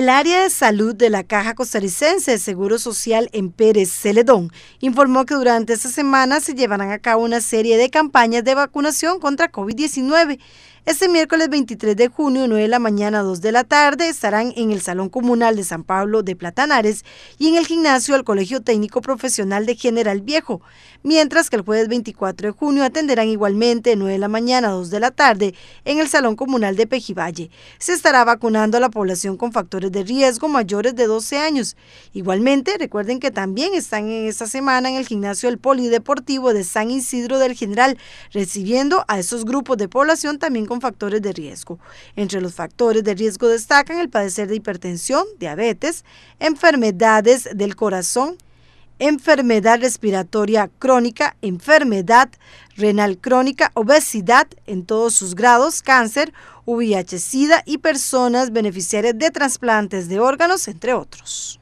El área de salud de la Caja Costarricense de Seguro Social en Pérez Celedón informó que durante esta semana se llevarán a cabo una serie de campañas de vacunación contra COVID-19. Este miércoles 23 de junio, 9 de la mañana a 2 de la tarde, estarán en el Salón Comunal de San Pablo de Platanares y en el gimnasio del Colegio Técnico Profesional de General Viejo, mientras que el jueves 24 de junio atenderán igualmente 9 de la mañana a 2 de la tarde en el Salón Comunal de Pejivalle. Se estará vacunando a la población con factores de riesgo mayores de 12 años. Igualmente, recuerden que también están en esta semana en el gimnasio del Polideportivo de San Isidro del General, recibiendo a esos grupos de población también con factores de riesgo. Entre los factores de riesgo destacan el padecer de hipertensión, diabetes, enfermedades del corazón, enfermedad respiratoria crónica, enfermedad renal crónica, obesidad en todos sus grados, cáncer, VIH-Sida y personas beneficiarias de trasplantes de órganos, entre otros.